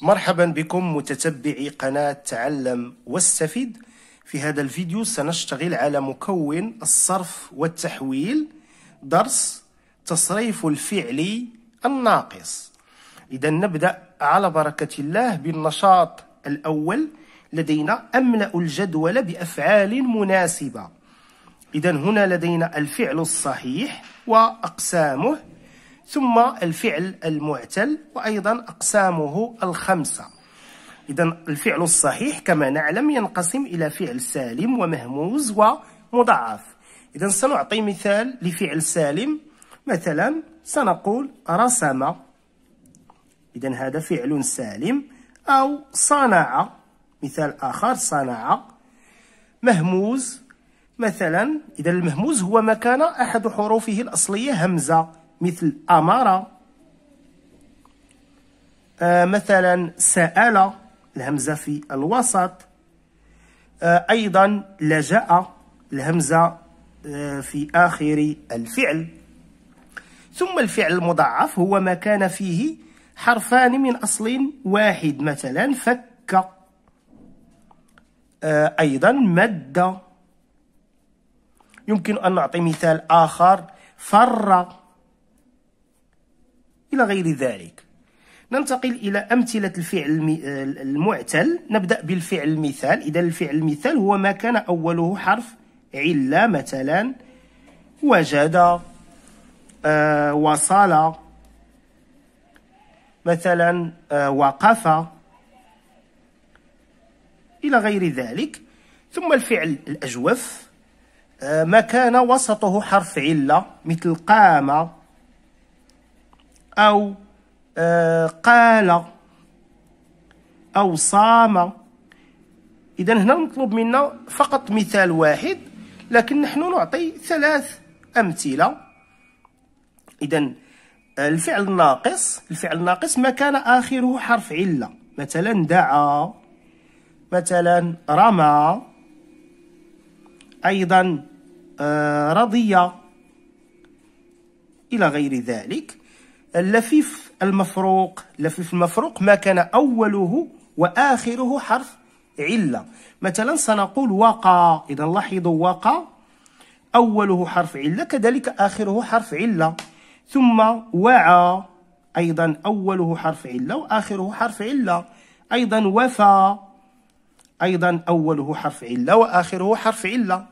مرحبا بكم متتبعي قناة تعلم واستفيد في هذا الفيديو سنشتغل على مكون الصرف والتحويل درس تصريف الفعل الناقص إذا نبدأ على بركة الله بالنشاط الأول لدينا أملأ الجدول بأفعال مناسبة إذا هنا لدينا الفعل الصحيح وأقسامه ثم الفعل المعتل وأيضا أقسامه الخمسة إذا الفعل الصحيح كما نعلم ينقسم إلى فعل سالم ومهموز ومضاعف إذا سنعطي مثال لفعل سالم مثلا سنقول رسم إذا هذا فعل سالم أو صنع مثال آخر صنع مهموز مثلا إذا المهموز هو ما كان أحد حروفه الأصلية همزة مثل أمر آه مثلا سأل الهمزة في الوسط آه أيضا لجأ الهمزة آه في آخر الفعل ثم الفعل المضاعف هو ما كان فيه حرفان من أصل واحد مثلا فك آه، أيضا مد يمكن أن نعطي مثال آخر فر إلى غير ذلك ننتقل إلى أمثلة الفعل المعتل نبدأ بالفعل المثال إذا الفعل المثال هو ما كان أوله حرف علة مثلا وجد آه وصل مثلا آه وقف إلى غير ذلك ثم الفعل الأجوف آه ما كان وسطه حرف علة مثل قام أو آه، قال أو صام إذا هنا المطلوب منا فقط مثال واحد لكن نحن نعطي ثلاث أمثلة إذا آه، الفعل الناقص الفعل الناقص ما كان آخره حرف علة مثلا دعا مثلا رمى أيضا آه، رضي إلى غير ذلك اللفيف المفروق لفيف المفروق ما كان أوله وآخره حرف علة مثلا سنقول وقى إذا لاحظوا وقى أوله حرف علة كذلك آخره حرف علة ثم وعى أيضا أوله حرف علة وآخره حرف علة أيضا وفى أيضا أوله حرف علة وآخره حرف علة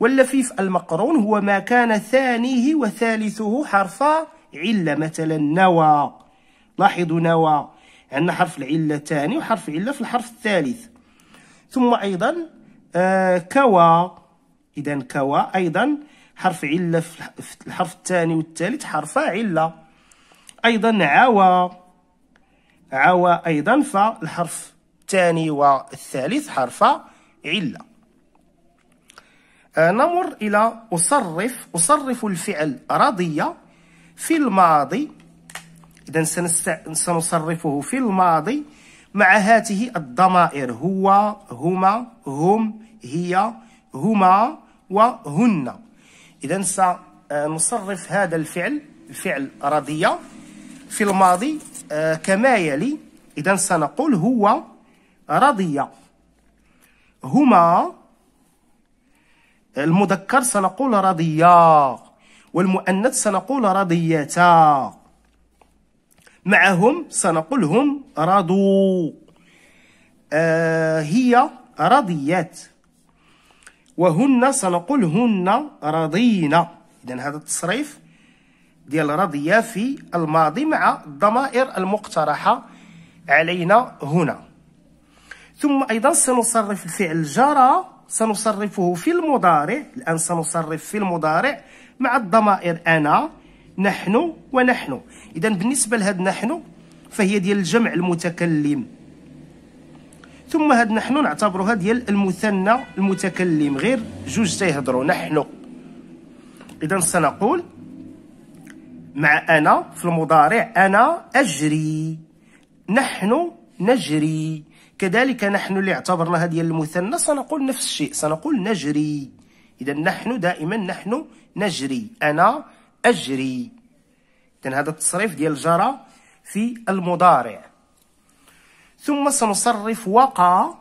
واللفيف المقرون هو ما كان ثانيه وثالثه حرفا علة مثلا نوى لاحظوا نوى عندنا حرف العلة الثاني وحرف علة في الحرف الثالث ثم أيضا آه كوى إذا كوى أيضا حرف علة في الحرف الثاني والثالث حرف علة أيضا عوى عوى أيضا فالحرف الثاني والثالث حرف علة آه نمر إلى أصرف أصرف الفعل رضيّة في الماضي إذا سنصرفه في الماضي مع هاته الضمائر هو هما هم هي هما وهن إذا سنصرف هذا الفعل الفعل رضي في الماضي آه، كما يلي إذا سنقول هو رضي هما المذكر سنقول رضيا والمؤنث سنقول رضيتا معهم سنقول هم رضوا آه هي رضيات وهن سنقول هن رضينا اذا هذا التصريف ديال رضيا في الماضي مع الضمائر المقترحة علينا هنا ثم أيضا سنصرف الفعل جرى سنصرفه في المضارع الآن سنصرف في المضارع مع الضمائر أنا نحن ونحن إذا بالنسبة لهذا نحن فهي ديال الجمع المتكلم ثم هاد نحن نعتبروها ديال المثنى المتكلم غير جوج تيهضروا نحن إذا سنقول مع أنا في المضارع أنا أجري نحن نجري كذلك نحن اللي اعتبرناها ديال المثنى سنقول نفس الشيء سنقول نجري إذا نحن دائما نحن نجري أنا أجري إذا هذا التصريف ديال جرى في المضارع ثم سنصرف وقع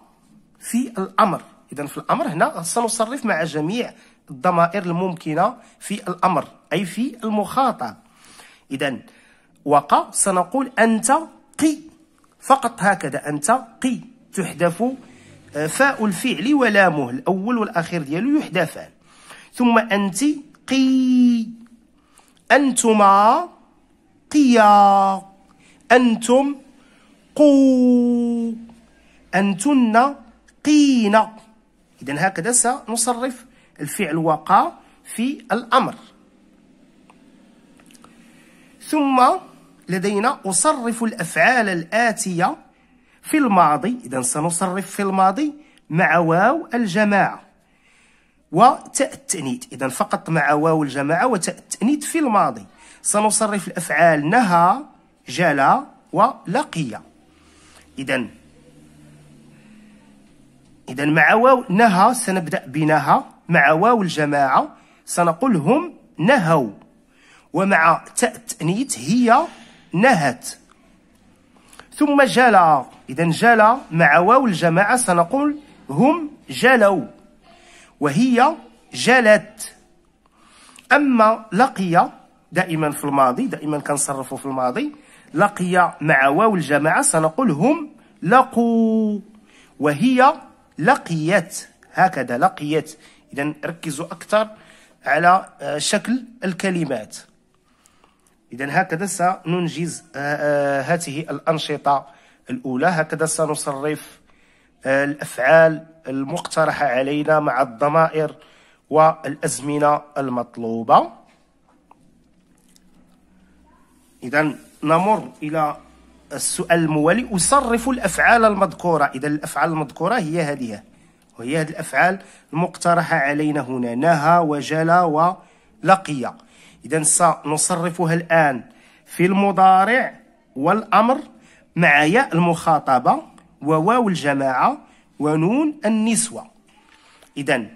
في الأمر إذا في الأمر هنا سنصرف مع جميع الضمائر الممكنة في الأمر أي في المخاطب إذا وقع سنقول أنت قي فقط هكذا أنت قي تحذف آه، فاء الفعل ولامه الأول والأخير ديالو يحذفان ثم أنت قي أنتما قيا أنتم قو أنتن قينا إذا هكذا سنصرف الفعل وقع في الأمر ثم لدينا أصرف الأفعال الآتية في الماضي إذا سنصرف في الماضي مع واو الجماعة وتاء التأنيد إذا فقط مع واو الجماعة وتاء التأنيد في الماضي سنصرف الأفعال نهى جلا ولقي إذا إذا مع واو نهى سنبدأ بنهى مع واو الجماعة سنقول هم نهوا ومع تاء التأنيث هي نهت ثم جلا إذا جلا مع واو الجماعة سنقول هم جلوا وهي جلت أما لقي دائما في الماضي دائما كنصرفوا في الماضي لقي مع واو الجماعة سنقول هم لقوا وهي لقيت هكذا لقيت إذا ركزوا أكثر على آه، شكل الكلمات إذا هكذا سننجز آه، آه، هذه الأنشطة الأولى هكذا سنصرف الافعال المقترحه علينا مع الضمائر والازمنه المطلوبه اذا نمر الى السؤال الموالي أصرف الأفعال المذكورة إذا الأفعال المذكورة هي هذه وهي هذه الأفعال المقترحة علينا هنا نهى وجلى ولقي إذا سنصرفها الآن في المضارع والأمر مع ياء المخاطبة وواو الجماعة ونون النسوة إذا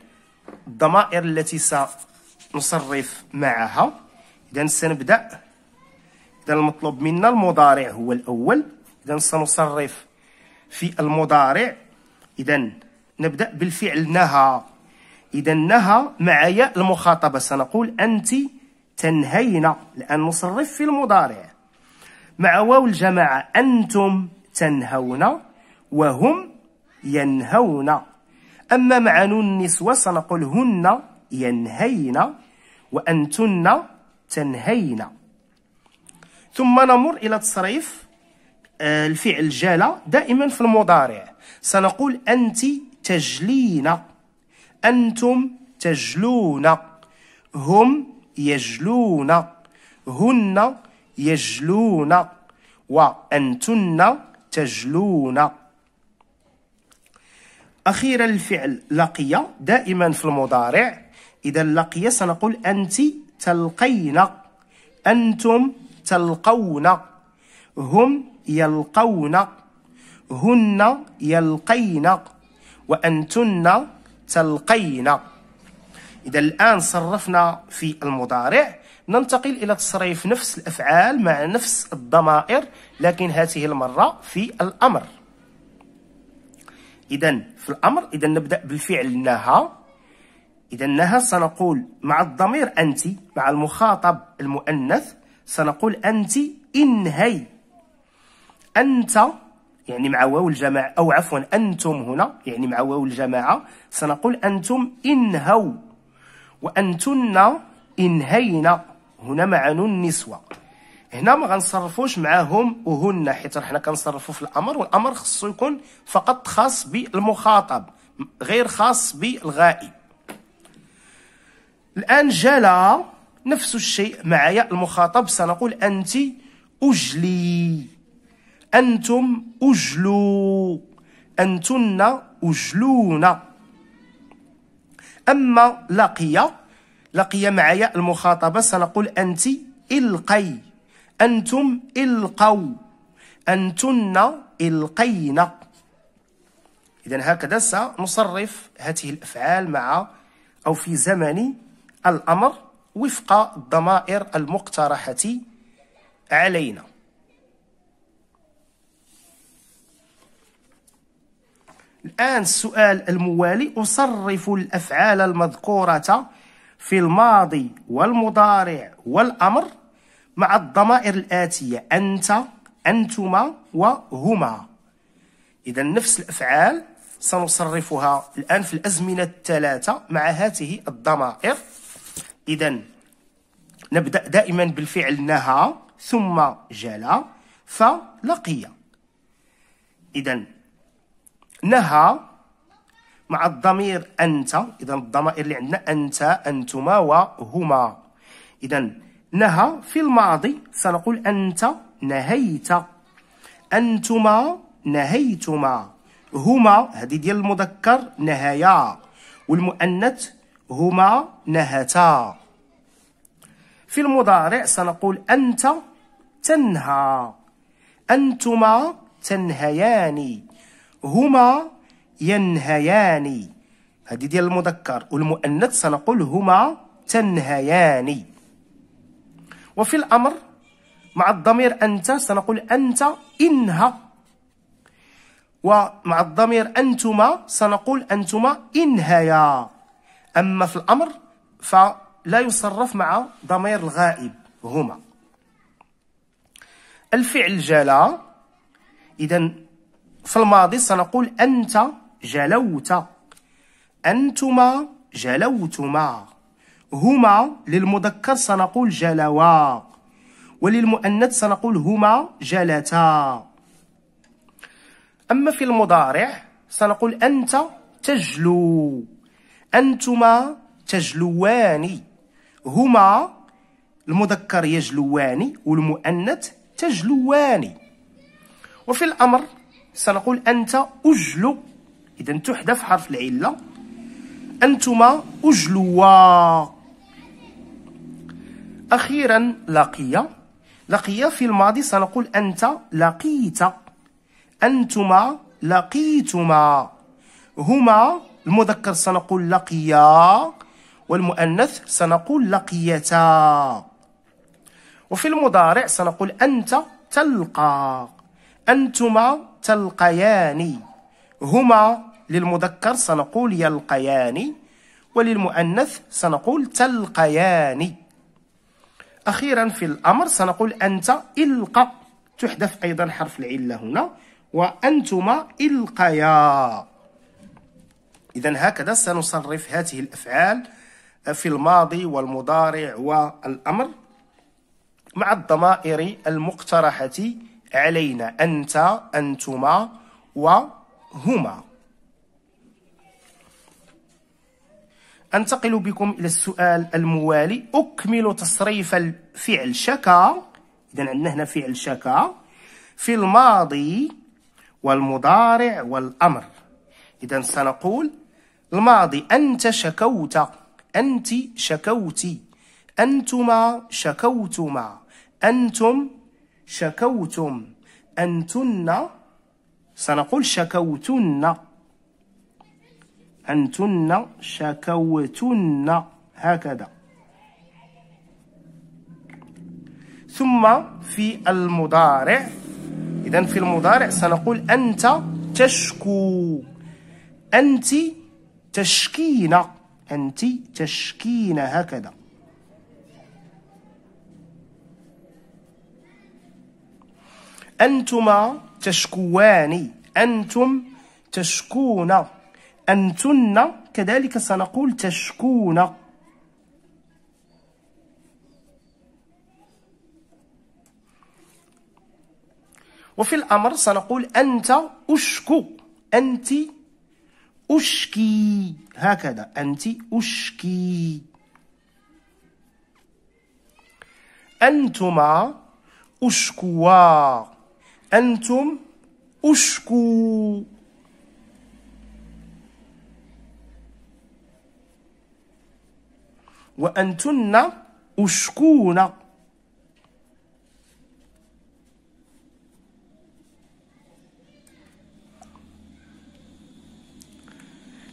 الضمائر التي سنصرف معها إذا سنبدأ إذا المطلوب منا المضارع هو الأول إذا سنصرف في المضارع إذا نبدأ بالفعل نهى إذا نهى مع ياء المخاطبة سنقول أنت تنهين لأن نصرف في المضارع مع واو الجماعة أنتم تنهون وهم ينهون أما معنى النسوة سنقول هن ينهين وأنتن تنهين ثم نمر إلى تصريف آه، الفعل جال دائما في المضارع سنقول أنت تجلين أنتم تجلون هم يجلون هن يجلون وأنتن تجلون أخيرا الفعل لقي دائما في المضارع إذا لقي سنقول أنت تلقين أنتم تلقون هم يلقون هن يلقين وأنتن تلقين إذا الآن صرفنا في المضارع ننتقل إلى تصريف نفس الأفعال مع نفس الضمائر لكن هذه المرة في الأمر إذا في الأمر إذا نبدأ بالفعل نهى إذا نهى سنقول مع الضمير أنت مع المخاطب المؤنث سنقول أنت انهي أنت يعني مع واو الجماعة أو عفوا أنتم هنا يعني مع واو الجماعة سنقول أنتم انهوا وأنتن انهينا هنا مع نون النسوة هنا ما غنصرفوش معاهم وهن حيت حنا كنصرفوا في الامر والامر خصو يكون فقط خاص بالمخاطب غير خاص بالغائب الان جلا نفس الشيء معايا المخاطب سنقول انت اجلي انتم اجلوا انتن اجلون اما لقي لقي معايا المخاطبه سنقول انت القي أنتم إلقوا أنتن إلقين إذا هكذا سنصرف هذه الأفعال مع أو في زمن الأمر وفق الضمائر المقترحة علينا الآن السؤال الموالي أصرف الأفعال المذكورة في الماضي والمضارع والأمر مع الضمائر الآتية أنت أنتما وهما إذا نفس الأفعال سنصرفها الآن في الأزمنة الثلاثة مع هاته الضمائر إذا نبدأ دائما بالفعل نهى ثم جلى فلقي إذا نهى مع الضمير أنت إذا الضمائر اللي عندنا أنت أنتما وهما إذا نهى في الماضي سنقول أنت نهيت أنتما نهيتما هما هذه ديال المذكر نهايا والمؤنث هما نهتا في المضارع سنقول أنت تنهى أنتما تنهيان هما ينهيان هذه ديال المذكر والمؤنث سنقول هما تنهيان وفي الأمر مع الضمير أنت سنقول أنت إنها ومع الضمير أنتما سنقول أنتما إنهيا أما في الأمر فلا يصرف مع ضمير الغائب هما الفعل جلا إذا في الماضي سنقول أنت جلوت أنتما جلوتما هما للمذكر سنقول جلوا وللمؤنث سنقول هما جلتا أما في المضارع سنقول أنت تجلو أنتما تجلوان هما المذكر يجلوان والمؤنث تجلوان وفي الأمر سنقول أنت أجلو إذا تحذف حرف العلة أنتما أجلوا أخيرا لقي لقي في الماضي سنقول أنت لقيت أنتما لقيتما هما المذكر سنقول لقيا والمؤنث سنقول لقيتا وفي المضارع سنقول أنت تلقى أنتما تلقيان هما للمذكر سنقول يلقيان وللمؤنث سنقول تلقياني أخيرا في الأمر سنقول أنت إلقى تحذف أيضا حرف العلة هنا وأنتما إلقيا إذا هكذا سنصرف هذه الأفعال في الماضي والمضارع والأمر مع الضمائر المقترحة علينا أنت أنتما وهما أنتقل بكم إلى السؤال الموالي أكمل تصريف الفعل شكا إذا عندنا هنا فعل شكا في الماضي والمضارع والأمر إذا سنقول الماضي أنت شكوت أنت شكوتي أنتما شكوتما أنتم شكوتم أنتن سنقول شكوتن أنتن شكوتن هكذا ثم في المضارع إذا في المضارع سنقول أنت تشكو أنت تشكين أنت تشكين هكذا أنتما تشكوان أنتم تشكون أنتن كذلك سنقول تشكون وفي الأمر سنقول أنت أشكو أنت أشكي هكذا أنت أشكي أنتما أشكوا أنتم أشكو وأنتن أشكون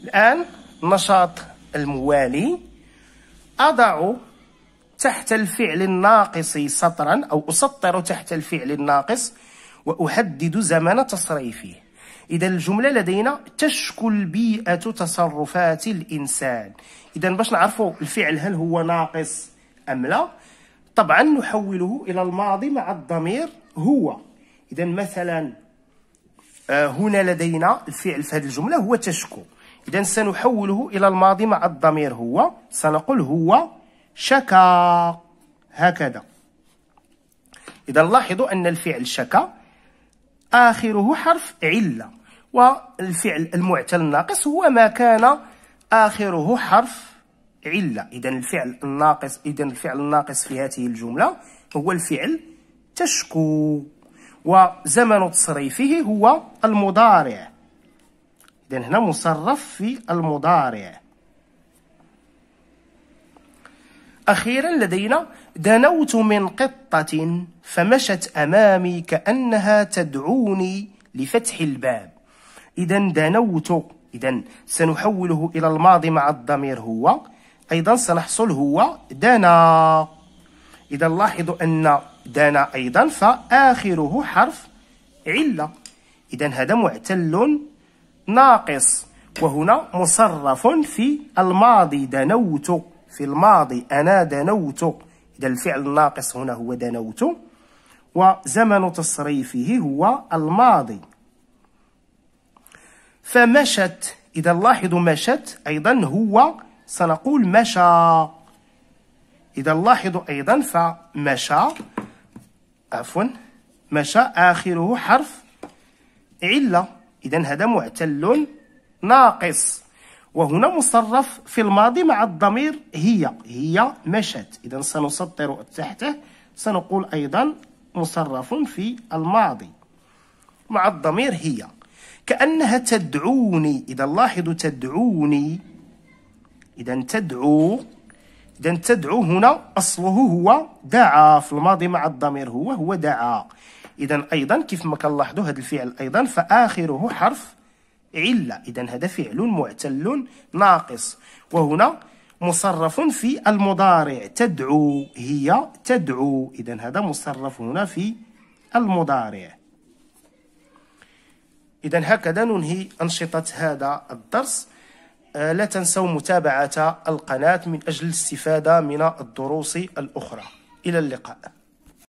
الآن النشاط الموالي أضع تحت الفعل الناقص سطرا أو أسطر تحت الفعل الناقص وأحدد زمن تصريفه إذا الجملة لدينا تشكو البيئة تصرفات الإنسان اذا باش نعرفوا الفعل هل هو ناقص ام لا طبعا نحوله الى الماضي مع الضمير هو اذا مثلا آه، هنا لدينا الفعل في هذه الجمله هو تشكو اذا سنحوله الى الماضي مع الضمير هو سنقول هو شكا هكذا اذا لاحظوا ان الفعل شكا اخره حرف عله والفعل المعتل الناقص هو ما كان اخره حرف علة إذا الفعل الناقص إذا الفعل الناقص في هذه الجملة هو الفعل تشكو وزمن تصريفه هو المضارع إذا هنا مصرف في المضارع أخيرا لدينا دنوت من قطة فمشت أمامي كأنها تدعوني لفتح الباب إذا دنوت إذا سنحوله إلى الماضي مع الضمير هو أيضا سنحصل هو دنا إذا لاحظوا أن دنا أيضا فآخره حرف علة إذا هذا معتل ناقص وهنا مصرف في الماضي دنوت في الماضي أنا دنوت إذا الفعل الناقص هنا هو دنوت وزمن تصريفه هو الماضي فمشت إذا لاحظوا مشت أيضا هو سنقول مشى إذا لاحظوا أيضا فمشى عفوا مشى آخره حرف علة إذا هذا معتل ناقص وهنا مصرف في الماضي مع الضمير هي هي مشت إذا سنسطر تحته سنقول أيضا مصرف في الماضي مع الضمير هي كأنها تدعوني إذا لاحظوا تدعوني إذا تدعو إذا تدعو هنا أصله هو دعا في الماضي مع الضمير هو هو دعا إذا أيضا كيف ما كنلاحظوا هذا الفعل أيضا فآخره حرف علة إذا هذا فعل معتل ناقص وهنا مصرف في المضارع تدعو هي تدعو إذا هذا مصرف هنا في المضارع إذا هكذا ننهي أنشطة هذا الدرس لا تنسوا متابعة القناة من أجل الاستفادة من الدروس الأخرى إلى اللقاء